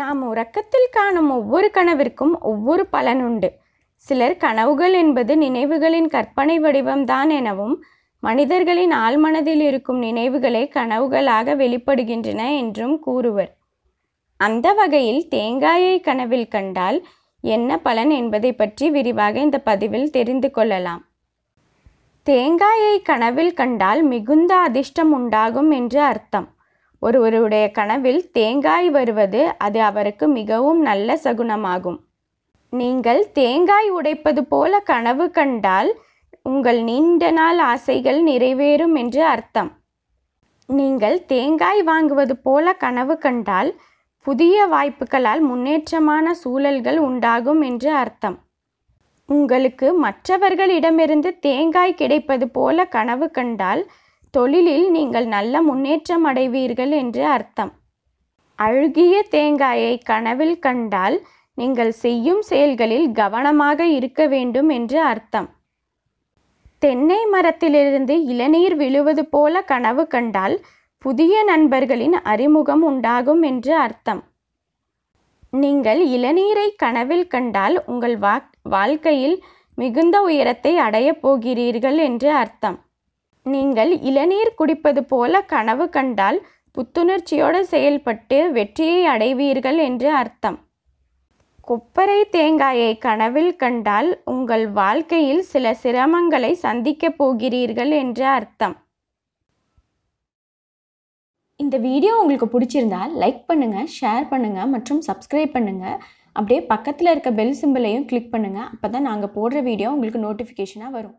நாம் உறக்கத்தில் காணும் ஒவ்வொரு கனவிற்கும் ஒவ்வொரு பலன் உண்டு சிலர் கனவுகள் என்பது நினைவுகளின் கற்பனை வடிவம்தான் எனவும் மனிதர்களின் ஆழ்மனதில் இருக்கும் நினைவுகளே கனவுகளாக வெளிப்படுகின்றன என்றும் கூறுவர் அந்த வகையில் தேங்காயை கனவில் கண்டால் என்ன பலன் என்பதை பற்றி விரிவாக இந்த பதிவில் தெரிந்து கொள்ளலாம் தேங்காயை கனவில் கண்டால் மிகுந்த அதிர்ஷ்டம் உண்டாகும் என்று அர்த்தம் ஒருவருடைய கனவில் தேங்காய் வருவது அது அவருக்கு மிகவும் நல்ல சகுனமாகும் நீங்கள் தேங்காய் உடைப்பது போல கனவு கண்டால் உங்கள் நீண்ட நாள் ஆசைகள் நிறைவேறும் என்று அர்த்தம் நீங்கள் தேங்காய் வாங்குவது போல கனவு கண்டால் புதிய வாய்ப்புகளால் முன்னேற்றமான சூழல்கள் உண்டாகும் என்று அர்த்தம் உங்களுக்கு மற்றவர்களிடமிருந்து தேங்காய் கிடைப்பது போல கனவு கண்டால் தொழிலில் நீங்கள் நல்ல முன்னேற்றம் அடைவீர்கள் என்று அர்த்தம் அழுகிய தேங்காயை கனவில் கண்டால் நீங்கள் செய்யும் செயல்களில் கவனமாக இருக்க வேண்டும் என்று அர்த்தம் தென்னை மரத்திலிருந்து இளநீர் விழுவது போல கனவு கண்டால் புதிய நண்பர்களின் அறிமுகம் உண்டாகும் என்று அர்த்தம் நீங்கள் இளநீரை கனவில் கண்டால் உங்கள் வாழ்க்கையில் மிகுந்த உயரத்தை அடையப் போகிறீர்கள் என்று அர்த்தம் நீங்கள் இளநீர் குடிப்பது போல கனவு கண்டால் புத்துணர்ச்சியோடு செயல்பட்டு வெற்றியை அடைவீர்கள் என்று அர்த்தம் கொப்பரை தேங்காயை கனவில் கண்டால் உங்கள் வாழ்க்கையில் சில சிரமங்களை சந்திக்கப் போகிறீர்கள் என்று அர்த்தம் இந்த வீடியோ உங்களுக்கு பிடிச்சிருந்தால் லைக் பண்ணுங்கள் ஷேர் பண்ணுங்கள் மற்றும் சப்ஸ்கிரைப் பண்ணுங்கள் அப்படியே பக்கத்தில் இருக்க பெல் சிம்பிளையும் கிளிக் பண்ணுங்கள் அப்போ தான் நாங்கள் போடுற வீடியோ உங்களுக்கு நோட்டிஃபிகேஷனாக வரும்